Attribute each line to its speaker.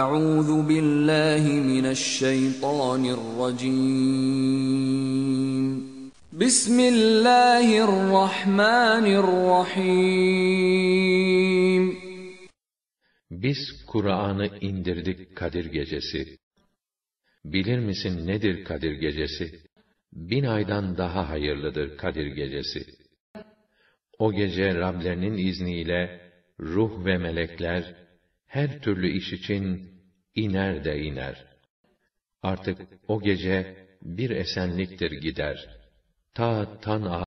Speaker 1: Euzu billahi mineşşeytanirracim.
Speaker 2: Bismillahirrahmanirrahim.
Speaker 3: Biz Kur'an'ı indirdik Kadir gecesi. Bilir misin nedir Kadir gecesi? Bin aydan daha hayırlıdır Kadir gecesi. O gece Rablerinin izniyle ruh ve melekler her türlü iş için iner de iner. Artık o gece bir esenliktir gider. Ta tan